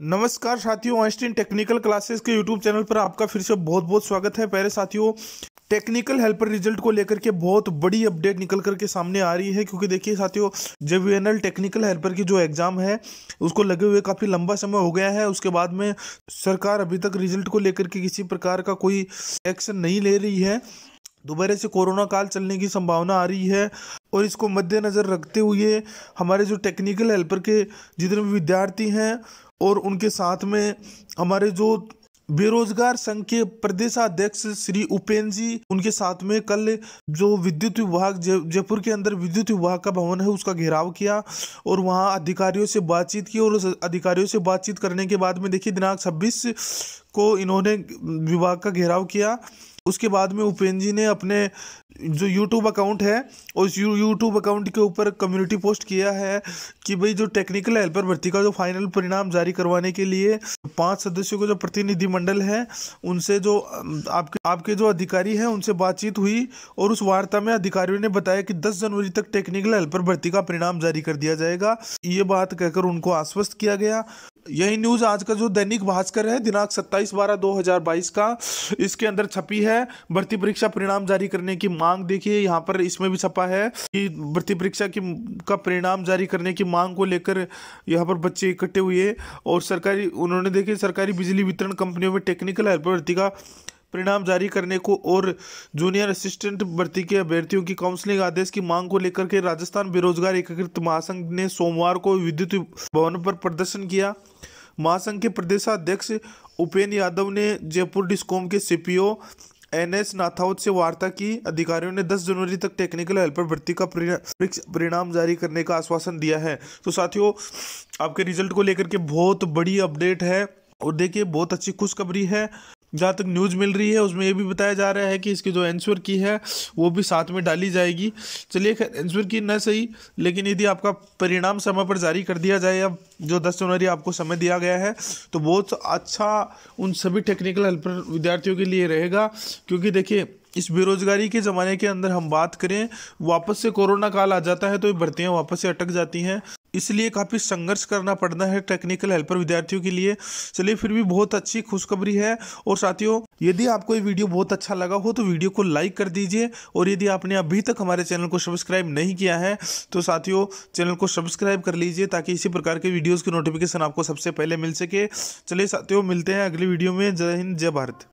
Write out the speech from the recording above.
नमस्कार साथियों Einstein technical classes के यूट्यूब चैनल पर आपका फिर से बहुत बहुत स्वागत है पहले साथियों टेक्निकल हेल्पर रिजल्ट को लेकर के बहुत बड़ी अपडेट निकल करके सामने आ रही है क्योंकि देखिए साथियों जे एल टेक्निकल हेल्पर की जो एग्ज़ाम है उसको लगे हुए काफ़ी लंबा समय हो गया है उसके बाद में सरकार अभी तक रिजल्ट को लेकर के किसी प्रकार का कोई एक्शन नहीं ले रही है दोबारा से कोरोना काल चलने की संभावना आ रही है और इसको मद्देनज़र रखते हुए हमारे जो टेक्निकल हेल्पर के जितने भी विद्यार्थी हैं और उनके साथ में हमारे जो बेरोजगार संघ के प्रदेशाध्यक्ष श्री उपेन्द्र जी उनके साथ में कल जो विद्युत विभाग जयपुर के अंदर विद्युत विभाग का भवन है उसका घेराव किया और वहां अधिकारियों से बातचीत की और उस अधिकारियों से बातचीत करने के बाद में देखिए दिनांक 26 को इन्होंने विभाग का घेराव किया उसके बाद में उपेंद्र जी ने अपने जो यूट्यूब अकाउंट है उस यूट्यूब अकाउंट के ऊपर कम्युनिटी पोस्ट किया है कि भाई जो टेक्निकल हेल्पर भर्ती का जो फाइनल परिणाम जारी करवाने के लिए पांच सदस्यों का जो प्रतिनिधिमंडल है उनसे जो आपके आपके जो अधिकारी हैं उनसे बातचीत हुई और उस वार्ता में अधिकारियों ने बताया कि दस जनवरी तक टेक्निकल हेल्पर भर्ती का परिणाम जारी कर दिया जाएगा ये बात कहकर उनको आश्वस्त किया गया यही न्यूज़ आज का जो दैनिक भास्कर है दिनांक 27 बारह 2022 का इसके अंदर छपी है भर्ती परीक्षा परिणाम जारी करने की मांग देखिए यहाँ पर इसमें भी छपा है कि भर्ती परीक्षा की का परिणाम जारी करने की मांग को लेकर यहाँ पर बच्चे इकट्ठे हुए और सरकारी उन्होंने देखिए सरकारी बिजली वितरण कंपनियों में टेक्निकल हेल्पर भर्ती का परिणाम जारी करने को और जूनियर असिस्टेंट भर्ती के अभ्यर्थियों की काउंसलिंग आदेश की मांग को लेकर के राजस्थान बेरोजगार एकीकृत महासंघ ने सोमवार को विद्युत भवन पर प्रदर्शन किया महासंघ के प्रदेशाध्यक्ष उपेन यादव ने जयपुर डिस्कॉम के सीपीओ एनएस एस नाथावत से वार्ता की अधिकारियों ने 10 जनवरी तक टेक्निकल हेल्पर भर्ती का परिणाम जारी करने का आश्वासन दिया है तो साथियों आपके रिजल्ट को लेकर के बहुत बड़ी अपडेट है और देखिए बहुत अच्छी खुशखबरी है जहाँ तक न्यूज़ मिल रही है उसमें ये भी बताया जा रहा है कि इसकी जो एंश्योर की है वो भी साथ में डाली जाएगी चलिए एंश्योर की न सही लेकिन यदि आपका परिणाम समय पर जारी कर दिया जाए अब जो दस जनवरी आपको समय दिया गया है तो बहुत अच्छा उन सभी टेक्निकल हेल्पर विद्यार्थियों के लिए रहेगा क्योंकि देखिए इस बेरोजगारी के ज़माने के अंदर हम बात करें वापस से कोरोना काल आ जाता है तो ये भर्तियाँ वापस से अटक जाती हैं इसलिए काफ़ी संघर्ष करना पड़ना है टेक्निकल हेल्पर विद्यार्थियों के लिए चलिए फिर भी बहुत अच्छी खुशखबरी है और साथियों यदि आपको ये वीडियो बहुत अच्छा लगा हो तो वीडियो को लाइक कर दीजिए और यदि आपने अभी तक हमारे चैनल को सब्सक्राइब नहीं किया है तो साथियों चैनल को सब्सक्राइब कर लीजिए ताकि इसी प्रकार के वीडियोज़ की नोटिफिकेशन आपको सबसे पहले मिल सके चलिए साथियों मिलते हैं अगले वीडियो में जय हिंद जय भारत